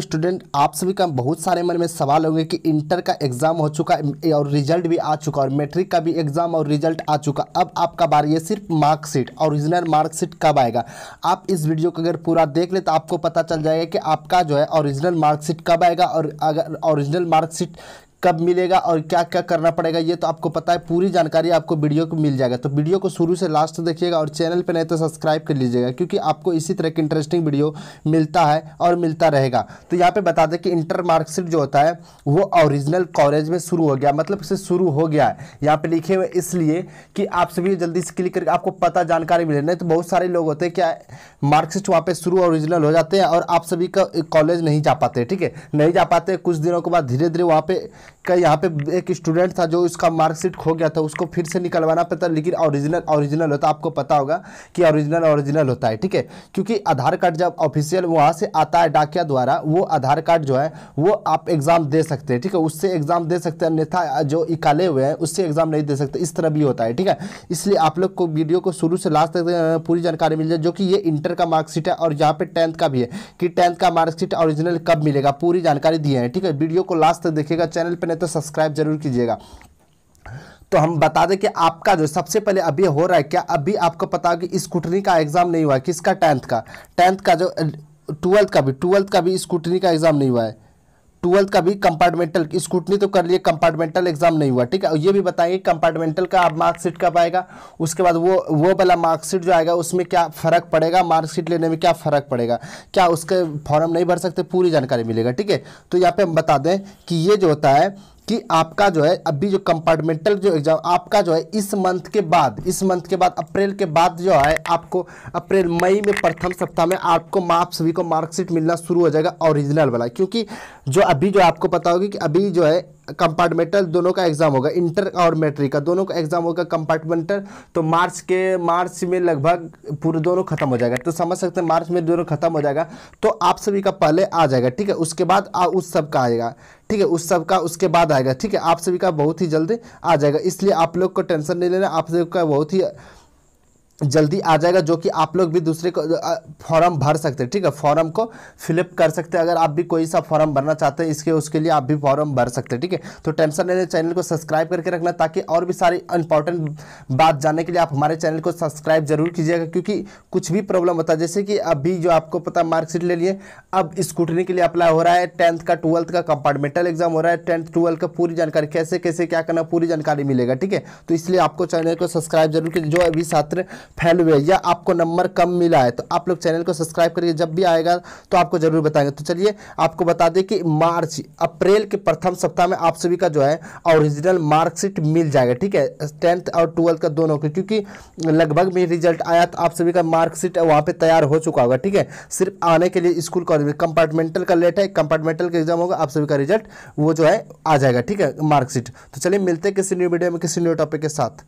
student आप सभी का बहुत सारे मन में सवाल होंगे कि इंटर का एग्ज़ाम हो चुका और रिजल्ट भी आ चुका और मैट्रिक का भी एग्ज़ाम और रिजल्ट आ चुका अब आपका बार ये सिर्फ मार्कशीट ओरिजिनल मार्कशीट कब आएगा आप इस वीडियो को अगर पूरा देख ले तो आपको पता चल जाएगा कि आपका जो है ओरिजिनल मार्कशीट कब आएगा और अगर ओरिजिनल मार्कशीट कब मिलेगा और क्या क्या करना पड़ेगा ये तो आपको पता है पूरी जानकारी आपको वीडियो को मिल जाएगा तो वीडियो को शुरू से लास्ट देखिएगा और चैनल पर नहीं तो सब्सक्राइब कर लीजिएगा क्योंकि आपको इसी तरह की इंटरेस्टिंग वीडियो मिलता है और मिलता रहेगा तो यहाँ पर बता दें कि इंटर मार्कशीट जो होता है वो ओरिजिनल कॉलेज में शुरू हो गया मतलब से शुरू हो गया है यहाँ पर लिखे हुए इसलिए कि आप सभी जल्दी से क्लिक करके आपको पता जानकारी मिले नहीं तो बहुत सारे लोग होते हैं क्या मार्कशीट वहाँ पर शुरू ओरिजिनल हो जाते हैं और आप सभी का कॉलेज नहीं जा पाते ठीक है नहीं जा पाते कुछ दिनों के बाद धीरे धीरे वहाँ पर का यहाँ पे एक स्टूडेंट था जो इसका मार्कशीट खो गया था उसको फिर से निकलवाना पड़ता लेकिन ओरिजिनल ओरिजिनल होता आपको पता होगा कि ओरिजिनल ओरिजिनल होता है ठीक है क्योंकि आधार कार्ड जब ऑफिशियल वहाँ से आता है डाकिया द्वारा वो आधार कार्ड जो है वो आप एग्ज़ाम दे सकते हैं ठीक है उससे एग्ज़ाम दे सकते हैं अन्यथा जो इकाले हुए हैं उससे एग्ज़ाम नहीं दे सकते इस तरह भी होता है ठीक है इसलिए आप लोग को वीडियो को शुरू से लास्ट तक पूरी जानकारी मिल जाए जो कि ये इंटर का मार्कशीट है और यहाँ पर टेंथ का भी है कि टेंथ का मार्कशीट ऑरिजिनल कब मिलेगा पूरी जानकारी दी है ठीक है वीडियो को लास्ट तक देखिएगा चैनल पर नहीं तो सब्सक्राइब जरूर कीजिएगा तो हम बता दें कि आपका जो सबसे पहले अभी हो रहा है क्या अभी आपको पता होगा कि स्कूटनी का एग्ज़ाम नहीं हुआ है किसका टेंथ का टेंथ का जो ट्वेल्थ का भी ट्वेल्थ का भी स्कूटनी का एग्ज़ाम नहीं हुआ है ट्वेल्थ का भी कंपार्टमेंटल स्कूटनी तो कर लिए कंपार्टमेंटल एग्जाम नहीं हुआ ठीक है और ये भी बताएंगे कंपार्टमेंटल का आप मार्कशीट कब आएगा उसके बाद वो वो वाला मार्कशीट जो आएगा उसमें क्या फ़र्क पड़ेगा मार्कशीट लेने में क्या फ़र्क पड़ेगा क्या उसके फॉर्म नहीं भर सकते पूरी जानकारी मिलेगा ठीक है तो यहाँ पे हम बता दें कि ये जो होता है कि आपका जो है अभी जो कंपार्टमेंटल जो एग्ज़ाम आपका जो है इस मंथ के बाद इस मंथ के बाद अप्रैल के बाद जो है आपको अप्रैल मई में प्रथम सप्ताह में आपको आप सभी को मार्कशीट मिलना शुरू हो जाएगा ओरिजिनल वाला क्योंकि जो अभी जो आपको पता होगी कि अभी जो है कंपार्टमेंटल दोनों का एग्जाम होगा इंटर और मैट्रिक का दोनों का एग्जाम होगा कंपार्टमेंटल तो मार्च के मार्च में लगभग पूरे दोनों खत्म हो जाएगा तो समझ सकते हैं मार्च में दोनों खत्म हो जाएगा तो आप सभी का पहले आ जाएगा ठीक है उसके बाद आ, उस सब का आएगा ठीक है उस सब का उसके बाद आएगा ठीक है आप सभी का बहुत ही जल्दी आ जाएगा इसलिए आप लोग को टेंशन नहीं लेना आप सभी का बहुत ही जल्दी आ जाएगा जो कि आप लोग भी दूसरे को फॉर्म भर सकते हैं ठीक है फॉर्म को फिलअप कर सकते हैं अगर आप भी कोई सा फॉर्म भरना चाहते हैं इसके उसके लिए आप भी फॉर्म भर सकते हैं ठीक है तो टेंशन लेने चैनल को सब्सक्राइब करके रखना ताकि और भी सारी इंपॉर्टेंट बात जानने के लिए आप हमारे चैनल को सब्सक्राइब जरूर कीजिएगा क्योंकि कुछ भी प्रॉब्लम होता है जैसे कि अभी जो आपको पता मार्कशीट ले लिए अब स्कूटनी के लिए अप्लाई हो रहा है टेंथ का ट्वेल्थ का कंपार्टमेंटल एग्जाम हो रहा है टेंथ ट्वेल्थ का पूरी जानकारी कैसे कैसे क्या करना पूरी जानकारी मिलेगा ठीक है तो इसलिए आपको चैनल को सब्सक्राइब जरूर कीजिए जो अभी छात्र फैल हुए या आपको नंबर कम मिला है तो आप लोग चैनल को सब्सक्राइब करिए जब भी आएगा तो आपको ज़रूर बताएंगे तो चलिए आपको बता दें कि मार्च अप्रैल के प्रथम सप्ताह में आप सभी का जो है ओरिजिनल मार्कशीट मिल जाएगा ठीक है टेंथ और ट्वेल्थ का दोनों का क्योंकि लगभग में रिजल्ट आया तो आप सभी का मार्कशीट वहाँ पर तैयार हो चुका होगा ठीक है सिर्फ आने के लिए स्कूल कॉलेज में कंपार्टमेंटल का लेट है कंपार्टमेंटल का एग्जाम होगा आप सभी का रिजल्ट वो जो है आ जाएगा ठीक है मार्कशीट तो चलिए मिलते हैं किसी न्यू वीडियो में किसी न्यू टॉपिक के साथ